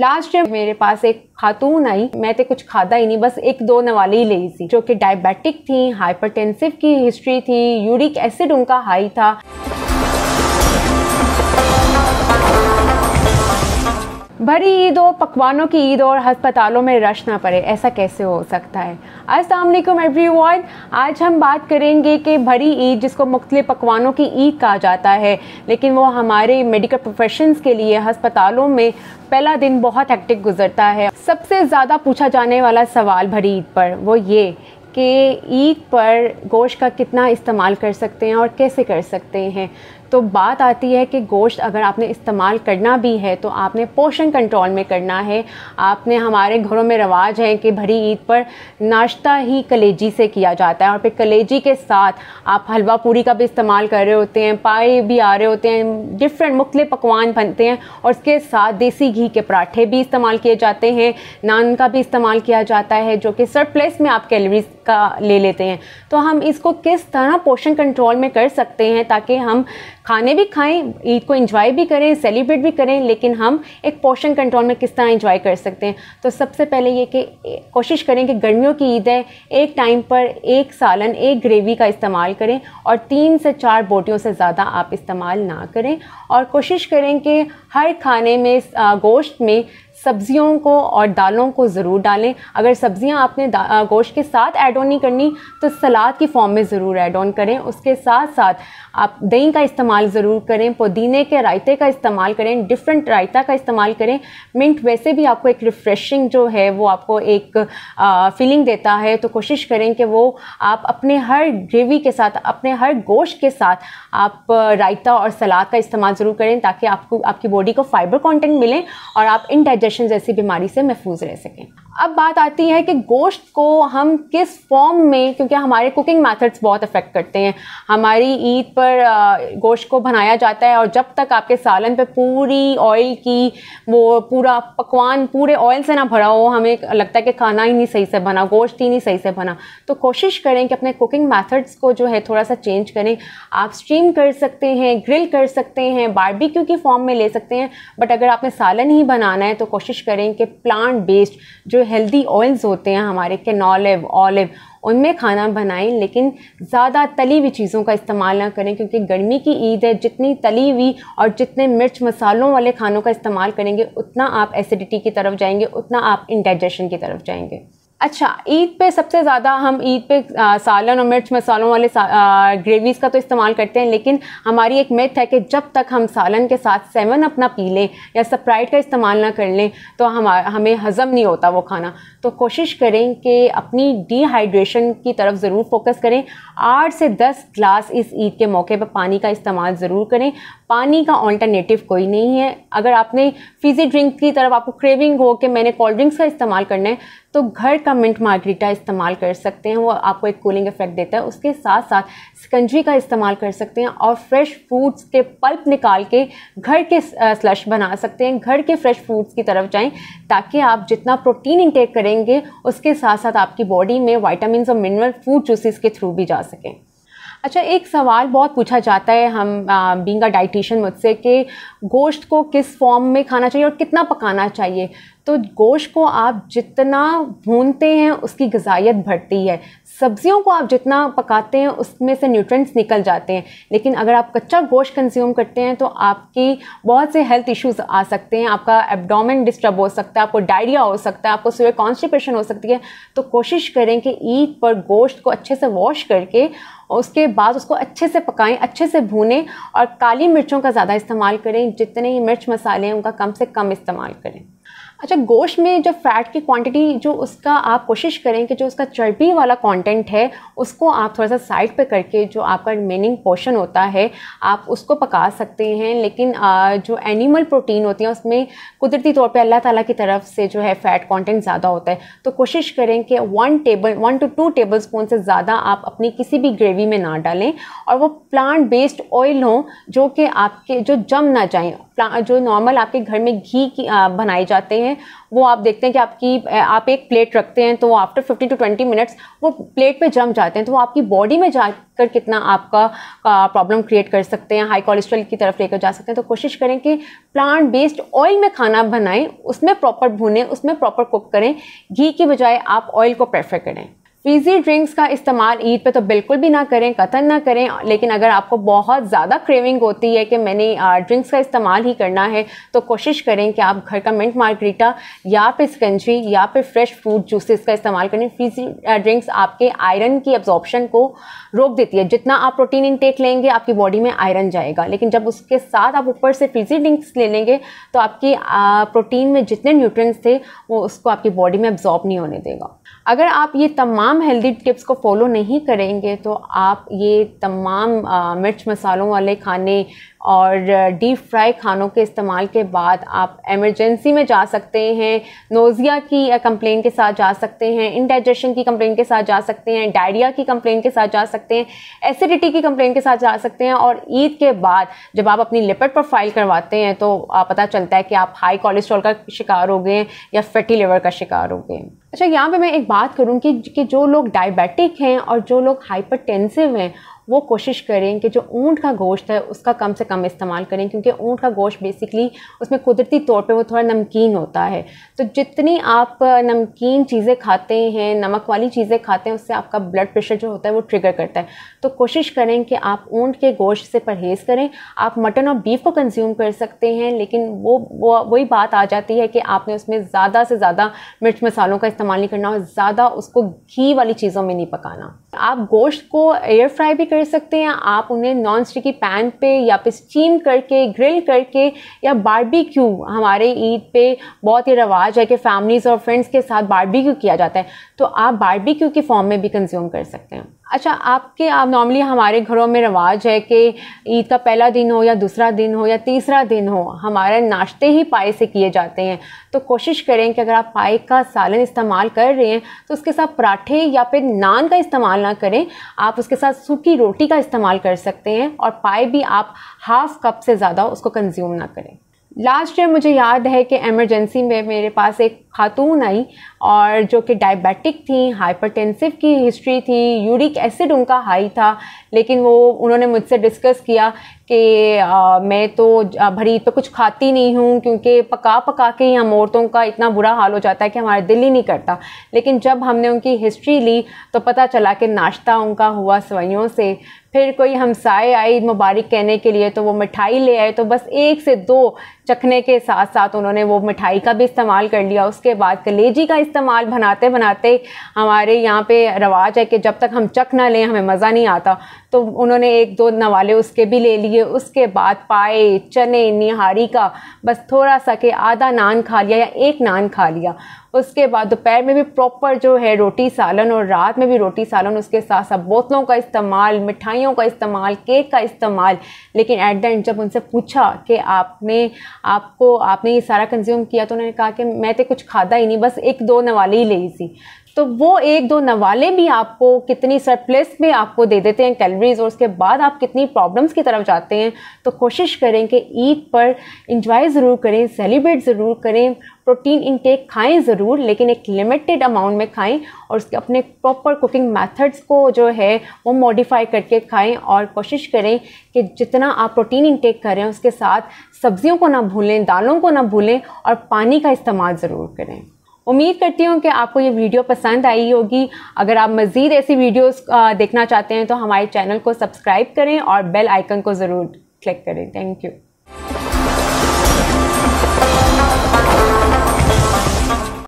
last time मेरे पास एक खातून आई मैं तो कुछ खादा ही नहीं बस एक दो नवाले ही ली थी जो कि डायबिटिक थी हाइपरटेंसिव की हिस्ट्री थी यूरिक एसिड उनका हाई था भरी ईद हो पकवानों की ईद और हस्पतालों में रश ना पड़े ऐसा कैसे हो सकता है अस्सलाम एवरी एवरीवन आज हम बात करेंगे कि भरी ईद जिसको मुख्तलि पकवानों की ईद कहा जाता है लेकिन वो हमारे मेडिकल प्रोफेशंस के लिए हस्पतालों में पहला दिन बहुत हेक्टिक गुजरता है सबसे ज़्यादा पूछा जाने वाला सवाल भरी ईद पर वो ये कि ईद पर गोश्त का कितना इस्तेमाल कर सकते हैं और कैसे कर सकते हैं तो बात आती है कि गोश्त अगर आपने इस्तेमाल करना भी है तो आपने पोषण कंट्रोल में करना है आपने हमारे घरों में रवाज है कि भरी ईद पर नाश्ता ही कलेजी से किया जाता है और फिर कलेजी के साथ आप हलवा पूरी का भी इस्तेमाल कर रहे होते हैं पाए भी आ रहे होते हैं डिफरेंट मुख्त पकवान बनते हैं और इसके साथ देसी घी के पराठे भी इस्तेमाल किए जाते हैं नान का भी इस्तेमाल किया जाता है जो कि सरप्लेस में आप कैलोरीज का ले लेते हैं तो हम इसको किस तरह पोषण कंट्रोल में कर सकते हैं ताकि हम खाने भी खाएं ईद को इंजॉय भी करें सेलिब्रेट भी करें लेकिन हम एक पोर्शन कंट्रोल में किस तरह इंजॉय कर सकते हैं तो सबसे पहले ये कि कोशिश करें कि गर्मियों की ईद है एक टाइम पर एक सालन एक ग्रेवी का इस्तेमाल करें और तीन से चार बोटियों से ज़्यादा आप इस्तेमाल ना करें और कोशिश करें कि हर खाने में गोश्त में सब्जियों को और दालों को ज़रूर डालें अगर सब्जियां आपने गोश्त के साथ ऐड ऑन नहीं करनी तो सलाद की फॉर्म में ज़रूर ऐड ऑन करें उसके साथ साथ आप दही का इस्तेमाल ज़रूर करें पुदीने के रायते का इस्तेमाल करें डिफरेंट रायता का इस्तेमाल करें मिंट वैसे भी आपको एक रिफ़्रेशिंग जो है वो आपको एक फीलिंग देता है तो कोशिश करें कि वो आप अपने हर ग्रेवी के साथ अपने हर गोश्त के साथ आप रायता और सलाद का इस्तेमाल ज़रूर करें ताकि आपको आपकी बॉडी को फाइबर कॉन्टेंट मिले और आप इनडाइजेस्ट इंजेक्शन जैसी बीमारी से महफूज रह सकें अब बात आती है कि गोश्त को हम किस फॉर्म में क्योंकि हमारे कुकिंग मेथड्स बहुत अफेक्ट करते हैं हमारी ईद पर गोश्त को बनाया जाता है और जब तक आपके सालन पे पूरी ऑयल की वो पूरा पकवान पूरे ऑयल से ना भरा हो हमें लगता है कि खाना ही नहीं सही से बना गोश्त ही नहीं सही से बना तो कोशिश करें कि अपने कुकिंग मैथड्स को जो है थोड़ा सा चेंज करें आप स्टीम कर सकते हैं ग्रिल कर सकते हैं बारबी की फॉर्म में ले सकते हैं बट अगर आपने सालन ही बनाना है तो कोशिश करें कि प्लांट बेस्ड जो हेल्दी ऑयल्स होते हैं हमारे कैनॉलिव ऑलिव उनमें खाना बनाएं लेकिन ज़्यादा तली हुई चीज़ों का इस्तेमाल ना करें क्योंकि गर्मी की ईद है जितनी तली हुई और जितने मिर्च मसालों वाले खानों का इस्तेमाल करेंगे उतना आप एसिडिटी की तरफ जाएंगे उतना आप इंडाइजेशन की तरफ जाएंगे अच्छा ईद पे सबसे ज़्यादा हम ईद पे आ, सालन और मिर्च मसालों वाले ग्रेवीज़ का तो इस्तेमाल करते हैं लेकिन हमारी एक मिथ है कि जब तक हम सालन के साथ सेवन अपना पी लें या सप्राइट का इस्तेमाल ना कर लें तो हम हमें हज़म नहीं होता वो खाना तो कोशिश करें कि अपनी डिहाइड्रेशन की तरफ ज़रूर फोकस करें आठ से दस ग्लास इस ईद के मौके पर पानी का इस्तेमाल ज़रूर करें पानी का ऑल्टरनेटिव कोई नहीं है अगर आपने फिजी ड्रिंक की तरफ आपको क्रेविंग हो कि मैंने कोल्ड ड्रिंक्स का इस्तेमाल करना है तो घर का मिंट मार्ग्रीटा इस्तेमाल कर सकते हैं वो आपको एक कूलिंग इफेक्ट देता है उसके साथ साथ सिकंजी का इस्तेमाल कर सकते हैं और फ्रेश फ्रूट्स के पल्प निकाल के घर के स्लश uh, बना सकते हैं घर के फ्रेश फ्रूट्स की तरफ जाएं ताकि आप जितना प्रोटीन इंटेक करें बढ़ेंगे उसके साथ साथ आपकी बॉडी में वाइटामिन और मिनरल फूड जूसेस के थ्रू भी जा सकें अच्छा एक सवाल बहुत पूछा जाता है हम बींग अ डाइटिशियन मुझसे कि गोश्त को किस फॉर्म में खाना चाहिए और कितना पकाना चाहिए तो गोश्त को आप जितना भूनते हैं उसकी गजाइत बढ़ती है सब्जियों को आप जितना पकाते हैं उसमें से न्यूट्रेंट्स निकल जाते हैं लेकिन अगर आप कच्चा गोश्त कंज्यूम करते हैं तो आपकी बहुत से हेल्थ इश्यूज आ सकते हैं आपका एब्डोमेन डिस्टर्ब हो सकता है आपको डायरिया हो सकता है आपको सुबह कॉन्स्टिपेशन हो सकती है तो कोशिश करें कि ईद पर गोश्त को अच्छे से वॉश करके उसके बाद उसको अच्छे से पकाएं अच्छे से भूनें और काली मिर्चों का ज़्यादा इस्तेमाल करें जितने ही मिर्च मसाले हैं उनका कम से कम इस्तेमाल करें अच्छा गोश्त में जो फ़ैट की क्वांटिटी जो उसका आप कोशिश करें कि जो उसका चर्बी वाला कंटेंट है उसको आप थोड़ा सा साइड पे करके जो आपका रिमेनिंग पोर्शन होता है आप उसको पका सकते हैं लेकिन जो एनिमल प्रोटीन होती है उसमें कुदरती तौर पे अल्लाह ताला की तरफ से जो है फ़ैट कंटेंट ज़्यादा होता है तो कोशिश करें कि one table one two two tablespoon से ज़्यादा आप अपनी किसी भी ग्रेवी में ना डालें और वो प्लांट बेस्ड ऑयल हों जो कि आपके जो जम ना जाएँ जो नॉर्मल आपके घर में घी की बनाए जाते हैं वो आप देखते हैं कि आपकी आप एक प्लेट रखते हैं तो आफ्टर 15 टू 20 मिनट्स वो प्लेट में जम जाते हैं तो वो आपकी बॉडी में जाकर कितना आपका प्रॉब्लम क्रिएट कर सकते हैं हाई कोलेस्ट्रॉल की तरफ लेकर जा सकते हैं तो कोशिश करें कि प्लांट बेस्ड ऑयल में खाना बनाएं उसमें प्रॉपर भुनें उसमें प्रॉपर कुक करें घी की बजाय आप ऑयल को प्रेफर करें फ्रीजी ड्रिंक्स का इस्तेमाल ईद पे तो बिल्कुल भी ना करें कतन ना करें लेकिन अगर आपको बहुत ज़्यादा क्रेविंग होती है कि मैंने ड्रिंक्स का इस्तेमाल ही करना है तो कोशिश करें कि आप घर का मिंट मार्ग्रीटा या फिर स्कंजी या फिर फ्रेश फ्रूट जूसेस का इस्तेमाल करें फ्रीजी ड्रिंक्स आपके आयरन की एब्जॉर्बशन को रोक देती है जितना आप प्रोटीन इनटेक लेंगे आपकी बॉडी में आयरन जाएगा लेकिन जब उसके साथ आप ऊपर से फ्रीजी ड्रिंक्स ले लेंगे तो आपकी प्रोटीन में जितने न्यूट्रंस थे वो उसको आपकी बॉडी में एब्जॉर्ब नहीं होने देगा अगर आप ये तमाम हेल्दी टिप्स को फॉलो नहीं करेंगे तो आप ये तमाम आ, मिर्च मसालों वाले खाने और डीप फ्राई खानों के इस्तेमाल के बाद आप एमरजेंसी में जा सकते हैं नोज़िया की कंप्लेन uh, के साथ जा सकते हैं इनडाइजेशन की कंप्लेन के साथ जा सकते हैं डायरिया की कंप्लेन के साथ जा सकते हैं एसिडिटी की कंप्लेन के साथ जा सकते हैं और ईद के बाद जब आप अपनी पर फाइल करवाते हैं तो पता चलता है कि आप हाई कोलेस्ट्रॉल का शिकार हो गए या फैटी लिवर का शिकार हो गए अच्छा यहाँ पे मैं एक बात करूँ कि, कि जो लोग डायबिटिक हैं और जो लोग हाइपरटेंसिव हैं वो कोशिश करें कि जो ऊँट का गोश्त है उसका कम से कम इस्तेमाल करें क्योंकि ऊँट का गोश्त बेसिकली उसमें कुदरती तौर पर वो थोड़ा नमकीन होता है तो जितनी आप नमकीन चीज़ें खाते हैं नमक वाली चीज़ें खाते हैं उससे आपका ब्लड प्रेशर जो होता है वो ट्रिगर करता है तो कोशिश करें कि आप ऊँट के गोश्त से परहेज़ करें आप मटन और बीफ को कंज्यूम कर सकते हैं लेकिन वो वो वही बात आ जाती है कि आपने उसमें ज़्यादा से ज़्यादा मिर्च मसालों का इस्तेमाल नहीं करना और ज़्यादा उसको घी वाली चीज़ों में नहीं पकाना आप गोश्त को एयर फ्राई भी कर कर सकते हैं आप उन्हें नॉन स्टिकी पैन पे या फिर स्टीम करके ग्रिल करके या बारबेक्यू हमारे ईद पे बहुत ही रवाज है कि फैमिलीज़ और फ्रेंड्स के साथ बारबेक्यू किया जाता है तो आप बारबेक्यू के फॉर्म में भी कंज्यूम कर सकते हैं अच्छा आपके आप नॉर्मली हमारे घरों में रवाज है कि ईद का पहला दिन हो या दूसरा दिन हो या तीसरा दिन हो हमारे नाश्ते ही पाए से किए जाते हैं तो कोशिश करें कि अगर आप पाए का सालन इस्तेमाल कर रहे हैं तो उसके साथ पराठे या फिर नान का इस्तेमाल ना करें आप उसके साथ सूखी रोटी का इस्तेमाल कर सकते हैं और पाए भी आप हाफ़ कप से ज़्यादा उसको कंज्यूम ना करें लास्ट ईयर मुझे याद है कि एमरजेंसी में मेरे पास एक खातून आई और जो कि डायबिटिक थी हाइपरटेंसिव की हिस्ट्री थी यूरिक एसिड उनका हाई था लेकिन वो उन्होंने मुझसे डिस्कस किया कि मैं तो भरी तो पर कुछ खाती नहीं हूँ क्योंकि पका पका के ही हम औरतों का इतना बुरा हाल हो जाता है कि हमारा दिल ही नहीं करता लेकिन जब हमने उनकी हिस्ट्री ली तो पता चला कि नाश्ता उनका हुआ सवैयों से फिर कोई हमसाए आई मुबारक कहने के लिए तो वो मिठाई ले आए तो बस एक से दो चखने के साथ साथ उन्होंने वो मिठाई का भी इस्तेमाल कर लिया उसके उसके बाद कलेजी का इस्तेमाल बनाते बनाते हमारे यहाँ पे रवाज है कि जब तक हम चख ना लें हमें मज़ा नहीं आता तो उन्होंने एक दो नवाले उसके भी ले लिए उसके बाद पाए चने निहारी का बस थोड़ा सा के आधा नान खा लिया या एक नान खा लिया उसके बाद दोपहर में भी प्रॉपर जो है रोटी सालन और रात में भी रोटी सालन उसके साथ साथ बोतलों का इस्तेमाल मिठाइयों का इस्तेमाल केक का इस्तेमाल लेकिन एट द एंड जब उनसे पूछा कि आपने आपको आपने ये सारा कंज्यूम किया तो उन्होंने कहा कि मैं तो कुछ खादा ही नहीं बस एक दो नवाले ही ली थी तो वो एक दो नवाले भी आपको कितनी सरप्लस में आपको दे देते हैं कैलोरीज और उसके बाद आप कितनी प्रॉब्लम्स की तरफ जाते हैं तो कोशिश करें कि ईद पर इंजॉय ज़रूर करें सेलिब्रेट ज़रूर करें प्रोटीन इनटेक खाएं ज़रूर लेकिन एक लिमिटेड अमाउंट में खाएं और उसके अपने प्रॉपर कुकिंग मेथड्स को जो है वो मॉडिफाई करके खाएं और कोशिश करें कि जितना आप प्रोटीन इनटेक कर रहे हैं उसके साथ सब्जियों को ना भूलें दालों को ना भूलें और पानी का इस्तेमाल ज़रूर करें उम्मीद करती हूँ कि आपको ये वीडियो पसंद आई होगी अगर आप मज़ीद ऐसी वीडियोस देखना चाहते हैं तो हमारे चैनल को सब्सक्राइब करें और बेल आइकन को ज़रूर क्लिक करें थैंक यू